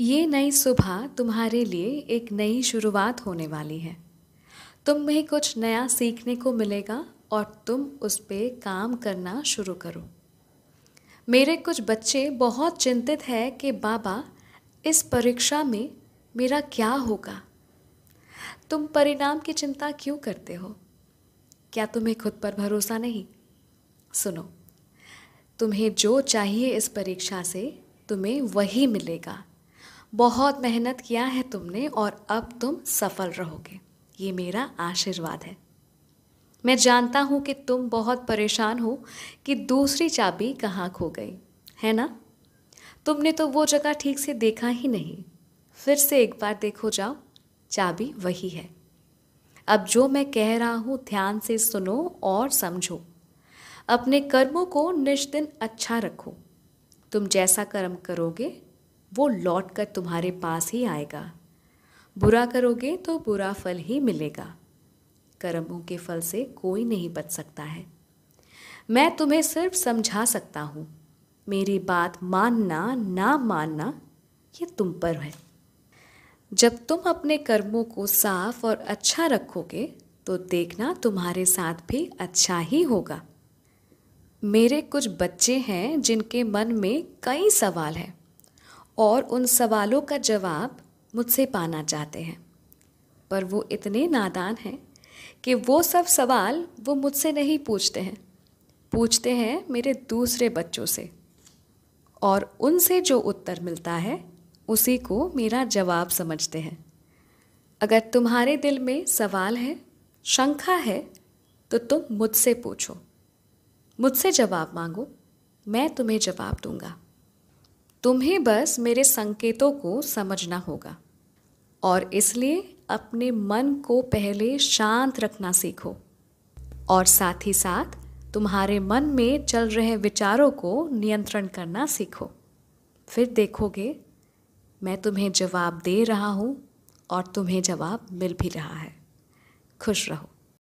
ये नई सुबह तुम्हारे लिए एक नई शुरुआत होने वाली है तुम्हें कुछ नया सीखने को मिलेगा और तुम उस पर काम करना शुरू करो मेरे कुछ बच्चे बहुत चिंतित है कि बाबा इस परीक्षा में मेरा क्या होगा तुम परिणाम की चिंता क्यों करते हो क्या तुम्हें खुद पर भरोसा नहीं सुनो तुम्हें जो चाहिए इस परीक्षा से तुम्हें वही मिलेगा बहुत मेहनत किया है तुमने और अब तुम सफल रहोगे ये मेरा आशीर्वाद है मैं जानता हूँ कि तुम बहुत परेशान हो कि दूसरी चाबी कहाँ खो गई है ना तुमने तो वो जगह ठीक से देखा ही नहीं फिर से एक बार देखो जाओ चाबी वही है अब जो मैं कह रहा हूँ ध्यान से सुनो और समझो अपने कर्मों को निश्चिन अच्छा रखो तुम जैसा कर्म करोगे वो लौट कर तुम्हारे पास ही आएगा बुरा करोगे तो बुरा फल ही मिलेगा कर्मों के फल से कोई नहीं बच सकता है मैं तुम्हें सिर्फ समझा सकता हूँ मेरी बात मानना ना मानना ये तुम पर है जब तुम अपने कर्मों को साफ और अच्छा रखोगे तो देखना तुम्हारे साथ भी अच्छा ही होगा मेरे कुछ बच्चे हैं जिनके मन में कई सवाल हैं और उन सवालों का जवाब मुझसे पाना चाहते हैं पर वो इतने नादान हैं कि वो सब सवाल वो मुझसे नहीं पूछते हैं पूछते हैं मेरे दूसरे बच्चों से और उनसे जो उत्तर मिलता है उसी को मेरा जवाब समझते हैं अगर तुम्हारे दिल में सवाल है शंका है तो तुम मुझसे पूछो मुझसे जवाब मांगो मैं तुम्हें जवाब दूंगा तुम्हें बस मेरे संकेतों को समझना होगा और इसलिए अपने मन को पहले शांत रखना सीखो और साथ ही साथ तुम्हारे मन में चल रहे विचारों को नियंत्रण करना सीखो फिर देखोगे मैं तुम्हें जवाब दे रहा हूँ और तुम्हें जवाब मिल भी रहा है खुश रहो